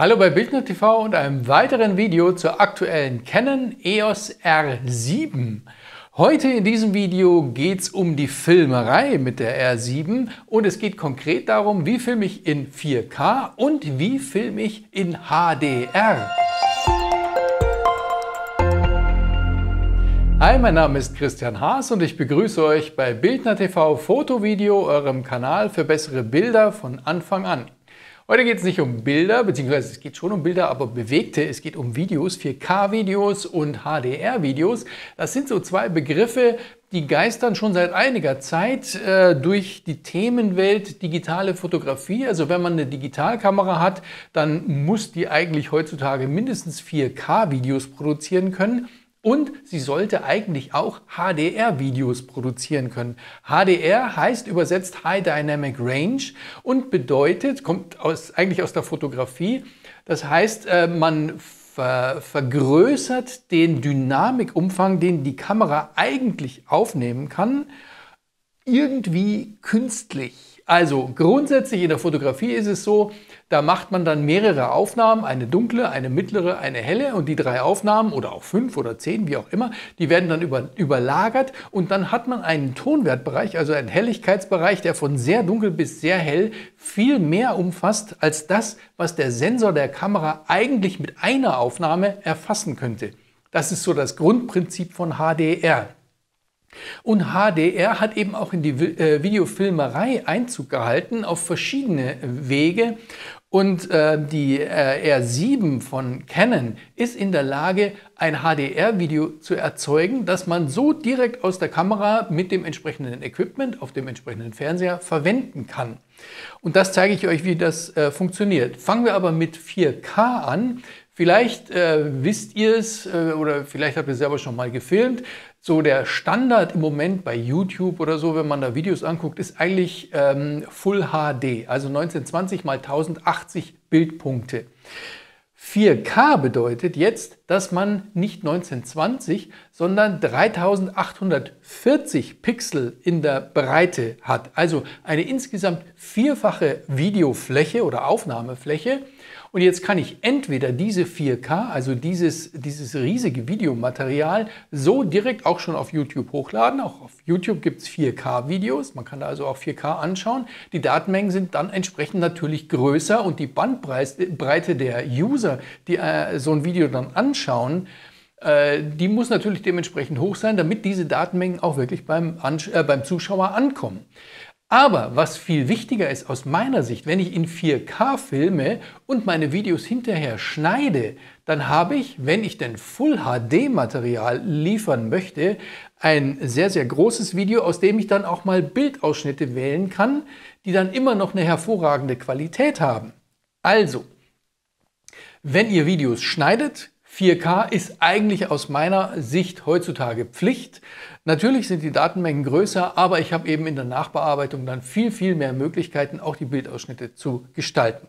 Hallo bei Bildner TV und einem weiteren Video zur aktuellen Canon EOS R7. Heute in diesem Video geht es um die Filmerei mit der R7 und es geht konkret darum, wie filme ich in 4K und wie filme ich in HDR. Hi, mein Name ist Christian Haas und ich begrüße euch bei Bildner TV Foto Video, eurem Kanal für bessere Bilder von Anfang an. Heute geht es nicht um Bilder, beziehungsweise es geht schon um Bilder, aber bewegte. Es geht um Videos, 4K-Videos und HDR-Videos. Das sind so zwei Begriffe, die geistern schon seit einiger Zeit äh, durch die Themenwelt digitale Fotografie. Also wenn man eine Digitalkamera hat, dann muss die eigentlich heutzutage mindestens 4K-Videos produzieren können. Und sie sollte eigentlich auch HDR-Videos produzieren können. HDR heißt übersetzt High Dynamic Range und bedeutet, kommt aus, eigentlich aus der Fotografie, das heißt, äh, man ver vergrößert den Dynamikumfang, den die Kamera eigentlich aufnehmen kann, irgendwie künstlich. Also grundsätzlich in der Fotografie ist es so, da macht man dann mehrere Aufnahmen, eine dunkle, eine mittlere, eine helle und die drei Aufnahmen oder auch fünf oder zehn, wie auch immer, die werden dann über, überlagert und dann hat man einen Tonwertbereich, also einen Helligkeitsbereich, der von sehr dunkel bis sehr hell viel mehr umfasst als das, was der Sensor der Kamera eigentlich mit einer Aufnahme erfassen könnte. Das ist so das Grundprinzip von HDR. Und HDR hat eben auch in die äh, Videofilmerei Einzug gehalten auf verschiedene Wege. Und äh, die äh, R7 von Canon ist in der Lage, ein HDR-Video zu erzeugen, das man so direkt aus der Kamera mit dem entsprechenden Equipment auf dem entsprechenden Fernseher verwenden kann. Und das zeige ich euch, wie das äh, funktioniert. Fangen wir aber mit 4K an. Vielleicht äh, wisst ihr es äh, oder vielleicht habt ihr selber schon mal gefilmt so der Standard im Moment bei YouTube oder so, wenn man da Videos anguckt, ist eigentlich ähm, Full HD, also 1920 x 1080 Bildpunkte. 4K bedeutet jetzt, dass man nicht 1920, sondern 3840 Pixel in der Breite hat. Also eine insgesamt vierfache Videofläche oder Aufnahmefläche und jetzt kann ich entweder diese 4K, also dieses, dieses riesige Videomaterial, so direkt auch schon auf YouTube hochladen. Auch auf YouTube gibt es 4K-Videos, man kann da also auch 4K anschauen. Die Datenmengen sind dann entsprechend natürlich größer und die Bandbreite der User, die äh, so ein Video dann anschauen, äh, die muss natürlich dementsprechend hoch sein, damit diese Datenmengen auch wirklich beim, Ansch äh, beim Zuschauer ankommen. Aber was viel wichtiger ist aus meiner Sicht, wenn ich in 4K filme und meine Videos hinterher schneide, dann habe ich, wenn ich denn Full HD Material liefern möchte, ein sehr, sehr großes Video, aus dem ich dann auch mal Bildausschnitte wählen kann, die dann immer noch eine hervorragende Qualität haben. Also, wenn ihr Videos schneidet, 4K ist eigentlich aus meiner Sicht heutzutage Pflicht. Natürlich sind die Datenmengen größer, aber ich habe eben in der Nachbearbeitung dann viel, viel mehr Möglichkeiten, auch die Bildausschnitte zu gestalten.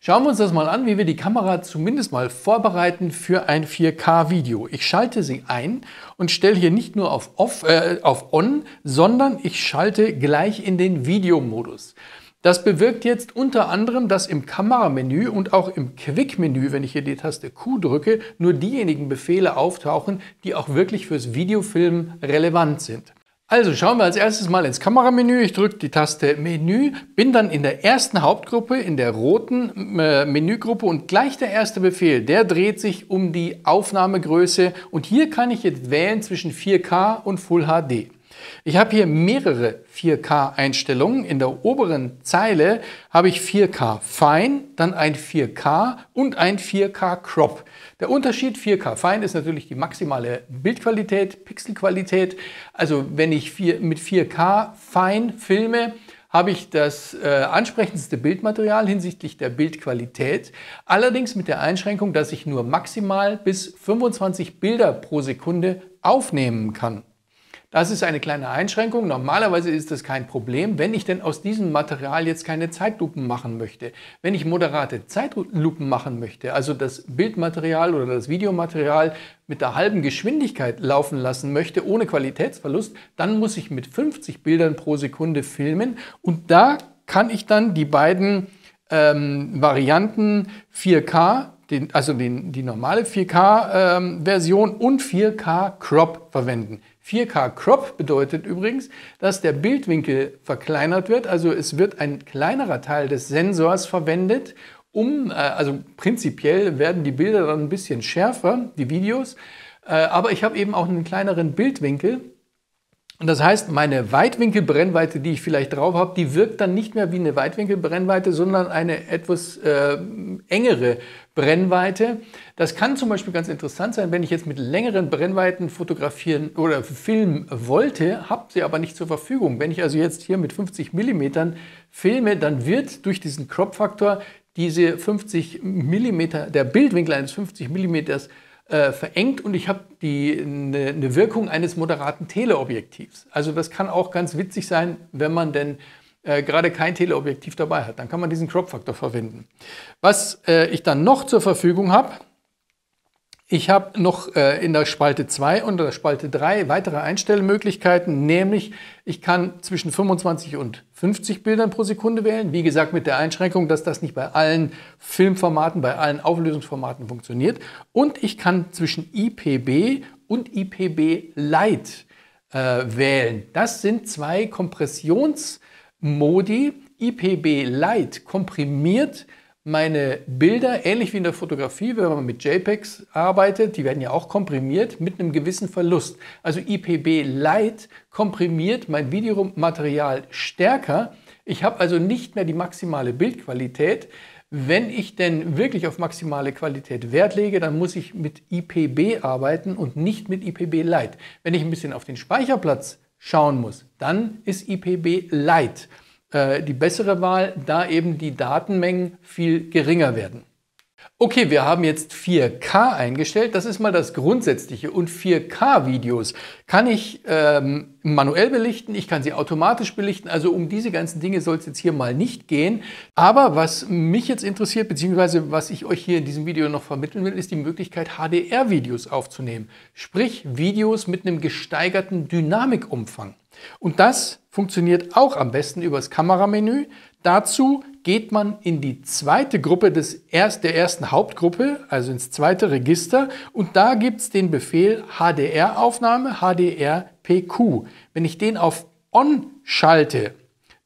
Schauen wir uns das mal an, wie wir die Kamera zumindest mal vorbereiten für ein 4K-Video. Ich schalte sie ein und stelle hier nicht nur auf, off, äh, auf On, sondern ich schalte gleich in den Videomodus. Das bewirkt jetzt unter anderem, dass im Kameramenü und auch im Quick-Menü, wenn ich hier die Taste Q drücke, nur diejenigen Befehle auftauchen, die auch wirklich fürs Videofilmen relevant sind. Also schauen wir als erstes mal ins Kameramenü. Ich drücke die Taste Menü, bin dann in der ersten Hauptgruppe, in der roten äh, Menügruppe und gleich der erste Befehl, der dreht sich um die Aufnahmegröße und hier kann ich jetzt wählen zwischen 4K und Full HD. Ich habe hier mehrere 4K-Einstellungen. In der oberen Zeile habe ich 4K Fein, dann ein 4K und ein 4K Crop. Der Unterschied 4K Fein ist natürlich die maximale Bildqualität, Pixelqualität. Also wenn ich mit 4K Fein filme, habe ich das äh, ansprechendste Bildmaterial hinsichtlich der Bildqualität, allerdings mit der Einschränkung, dass ich nur maximal bis 25 Bilder pro Sekunde aufnehmen kann. Das ist eine kleine Einschränkung. Normalerweise ist das kein Problem, wenn ich denn aus diesem Material jetzt keine Zeitlupen machen möchte. Wenn ich moderate Zeitlupen machen möchte, also das Bildmaterial oder das Videomaterial mit der halben Geschwindigkeit laufen lassen möchte, ohne Qualitätsverlust, dann muss ich mit 50 Bildern pro Sekunde filmen und da kann ich dann die beiden ähm, Varianten 4K den, also den, die normale 4K-Version ähm, und 4K Crop verwenden. 4K Crop bedeutet übrigens, dass der Bildwinkel verkleinert wird, also es wird ein kleinerer Teil des Sensors verwendet, um, äh, also prinzipiell werden die Bilder dann ein bisschen schärfer, die Videos, äh, aber ich habe eben auch einen kleineren Bildwinkel und das heißt, meine Weitwinkelbrennweite, die ich vielleicht drauf habe, die wirkt dann nicht mehr wie eine Weitwinkelbrennweite, sondern eine etwas äh, engere Brennweite. Das kann zum Beispiel ganz interessant sein, wenn ich jetzt mit längeren Brennweiten fotografieren oder filmen wollte, habe sie aber nicht zur Verfügung. Wenn ich also jetzt hier mit 50 Millimetern filme, dann wird durch diesen Crop-Faktor diese 50 Millimeter, der Bildwinkel eines 50 Millimeters äh, verengt und ich habe ne, eine ne Wirkung eines moderaten Teleobjektivs. Also das kann auch ganz witzig sein, wenn man denn äh, gerade kein Teleobjektiv dabei hat. Dann kann man diesen Crop-Faktor verwenden. Was äh, ich dann noch zur Verfügung habe, ich habe noch äh, in der Spalte 2 und der Spalte 3 weitere Einstellmöglichkeiten, nämlich ich kann zwischen 25 und 50 Bildern pro Sekunde wählen. Wie gesagt, mit der Einschränkung, dass das nicht bei allen Filmformaten, bei allen Auflösungsformaten funktioniert. Und ich kann zwischen IPB und IPB Lite äh, wählen. Das sind zwei Kompressionsmodi. IPB Lite komprimiert meine Bilder, ähnlich wie in der Fotografie, wenn man mit JPEGs arbeitet, die werden ja auch komprimiert mit einem gewissen Verlust. Also IPB Light komprimiert mein Videomaterial stärker. Ich habe also nicht mehr die maximale Bildqualität. Wenn ich denn wirklich auf maximale Qualität Wert lege, dann muss ich mit IPB arbeiten und nicht mit IPB Light. Wenn ich ein bisschen auf den Speicherplatz schauen muss, dann ist IPB Light. Äh, die bessere Wahl, da eben die Datenmengen viel geringer werden. Okay, wir haben jetzt 4K eingestellt, das ist mal das Grundsätzliche. Und 4K-Videos kann ich ähm, manuell belichten, ich kann sie automatisch belichten, also um diese ganzen Dinge soll es jetzt hier mal nicht gehen. Aber was mich jetzt interessiert, beziehungsweise was ich euch hier in diesem Video noch vermitteln will, ist die Möglichkeit, HDR-Videos aufzunehmen. Sprich, Videos mit einem gesteigerten Dynamikumfang. Und das funktioniert auch am besten übers Kameramenü. Dazu geht man in die zweite Gruppe des erst, der ersten Hauptgruppe, also ins zweite Register, und da gibt es den Befehl HDR-Aufnahme, HDR-PQ. Wenn ich den auf On schalte,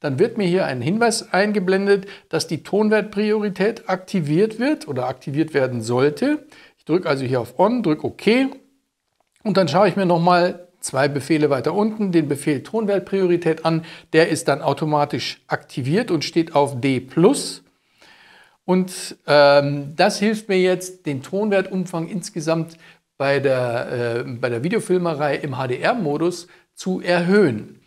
dann wird mir hier ein Hinweis eingeblendet, dass die Tonwertpriorität aktiviert wird oder aktiviert werden sollte. Ich drücke also hier auf On, drücke OK und dann schaue ich mir nochmal zwei Befehle weiter unten den Befehl Tonwertpriorität an. Der ist dann automatisch aktiviert und steht auf D+. Und ähm, das hilft mir jetzt, den Tonwertumfang insgesamt bei der, äh, bei der Videofilmerei im HDR-Modus zu erhöhen.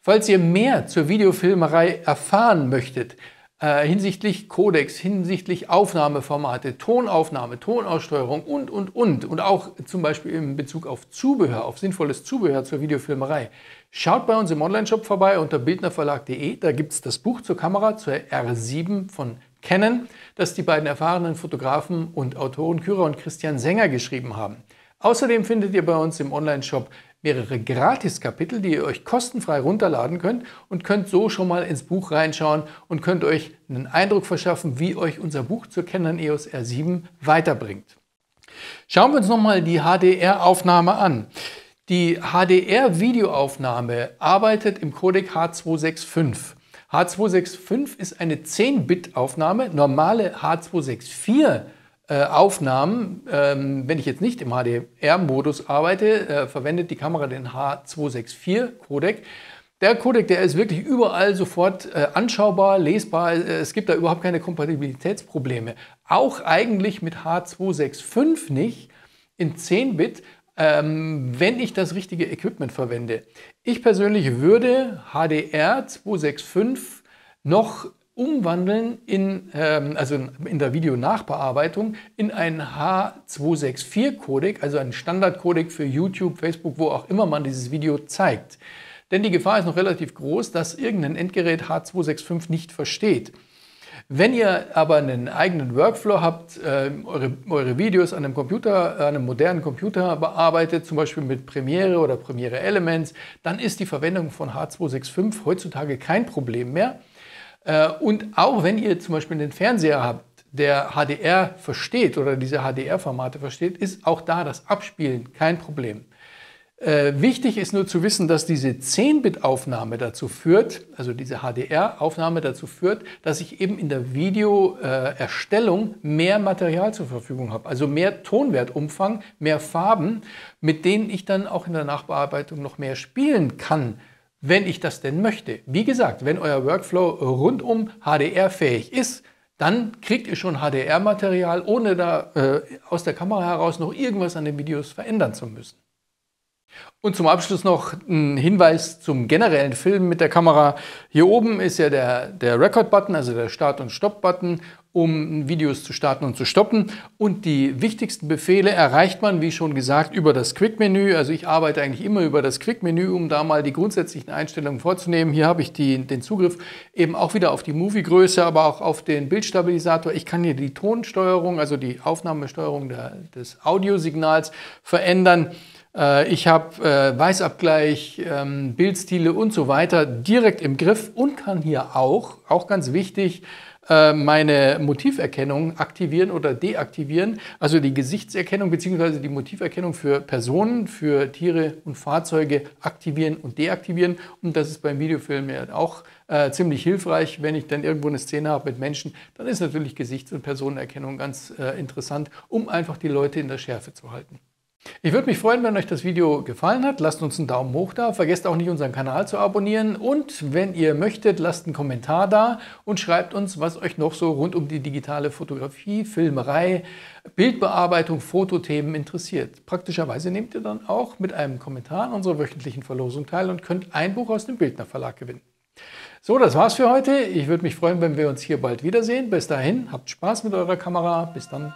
Falls ihr mehr zur Videofilmerei erfahren möchtet, äh, hinsichtlich Codex, hinsichtlich Aufnahmeformate, Tonaufnahme, Tonaussteuerung und, und, und. Und auch zum Beispiel in Bezug auf Zubehör, auf sinnvolles Zubehör zur Videofilmerei. Schaut bei uns im Onlineshop vorbei unter bildnerverlag.de. Da gibt es das Buch zur Kamera, zur R7 von Canon, das die beiden erfahrenen Fotografen und Autoren Kürer und Christian Sänger geschrieben haben. Außerdem findet ihr bei uns im Onlineshop mehrere Gratis-Kapitel, die ihr euch kostenfrei runterladen könnt und könnt so schon mal ins Buch reinschauen und könnt euch einen Eindruck verschaffen, wie euch unser Buch zur Canon EOS R7 weiterbringt. Schauen wir uns nochmal die HDR-Aufnahme an. Die HDR-Videoaufnahme arbeitet im Codec H265. H265 ist eine 10-Bit-Aufnahme. Normale H264 äh, Aufnahmen, ähm, wenn ich jetzt nicht im HDR-Modus arbeite, äh, verwendet die Kamera den H264-Codec. Der Codec, der ist wirklich überall sofort äh, anschaubar, lesbar. Äh, es gibt da überhaupt keine Kompatibilitätsprobleme. Auch eigentlich mit H265 nicht in 10-Bit, ähm, wenn ich das richtige Equipment verwende. Ich persönlich würde HDR 265 noch umwandeln in, ähm, also in der Videonachbearbeitung in einen H264-Codec, also einen Standard-Codec für YouTube, Facebook, wo auch immer man dieses Video zeigt. Denn die Gefahr ist noch relativ groß, dass irgendein Endgerät H265 nicht versteht. Wenn ihr aber einen eigenen Workflow habt, äh, eure, eure, Videos an einem Computer, an einem modernen Computer bearbeitet, zum Beispiel mit Premiere oder Premiere Elements, dann ist die Verwendung von H265 heutzutage kein Problem mehr. Äh, und auch wenn ihr zum Beispiel einen Fernseher habt, der HDR versteht oder diese HDR-Formate versteht, ist auch da das Abspielen kein Problem. Äh, wichtig ist nur zu wissen, dass diese 10-Bit-Aufnahme dazu führt, also diese HDR-Aufnahme dazu führt, dass ich eben in der Videoerstellung äh, mehr Material zur Verfügung habe, also mehr Tonwertumfang, mehr Farben, mit denen ich dann auch in der Nachbearbeitung noch mehr spielen kann wenn ich das denn möchte. Wie gesagt, wenn euer Workflow rundum HDR-fähig ist, dann kriegt ihr schon HDR-Material, ohne da äh, aus der Kamera heraus noch irgendwas an den Videos verändern zu müssen. Und zum Abschluss noch ein Hinweis zum generellen Film mit der Kamera. Hier oben ist ja der, der Record-Button, also der Start- und Stop-Button, um Videos zu starten und zu stoppen. Und die wichtigsten Befehle erreicht man, wie schon gesagt, über das Quick-Menü. Also ich arbeite eigentlich immer über das Quick-Menü, um da mal die grundsätzlichen Einstellungen vorzunehmen. Hier habe ich die, den Zugriff eben auch wieder auf die Movie-Größe, aber auch auf den Bildstabilisator. Ich kann hier die Tonsteuerung, also die Aufnahmesteuerung der, des Audiosignals verändern. Äh, ich habe äh, Weißabgleich, ähm, Bildstile und so weiter direkt im Griff und kann hier auch, auch ganz wichtig, äh, meine Motiverkennung aktivieren oder deaktivieren, also die Gesichtserkennung bzw. die Motiverkennung für Personen, für Tiere und Fahrzeuge aktivieren und deaktivieren. Und das ist beim Videofilm ja auch äh, ziemlich hilfreich, wenn ich dann irgendwo eine Szene habe mit Menschen, dann ist natürlich Gesichts- und Personenerkennung ganz äh, interessant, um einfach die Leute in der Schärfe zu halten. Ich würde mich freuen, wenn euch das Video gefallen hat. Lasst uns einen Daumen hoch da. Vergesst auch nicht, unseren Kanal zu abonnieren. Und wenn ihr möchtet, lasst einen Kommentar da und schreibt uns, was euch noch so rund um die digitale Fotografie, Filmerei, Bildbearbeitung, Fotothemen interessiert. Praktischerweise nehmt ihr dann auch mit einem Kommentar an unserer wöchentlichen Verlosung teil und könnt ein Buch aus dem Bildner Verlag gewinnen. So, das war's für heute. Ich würde mich freuen, wenn wir uns hier bald wiedersehen. Bis dahin, habt Spaß mit eurer Kamera. Bis dann.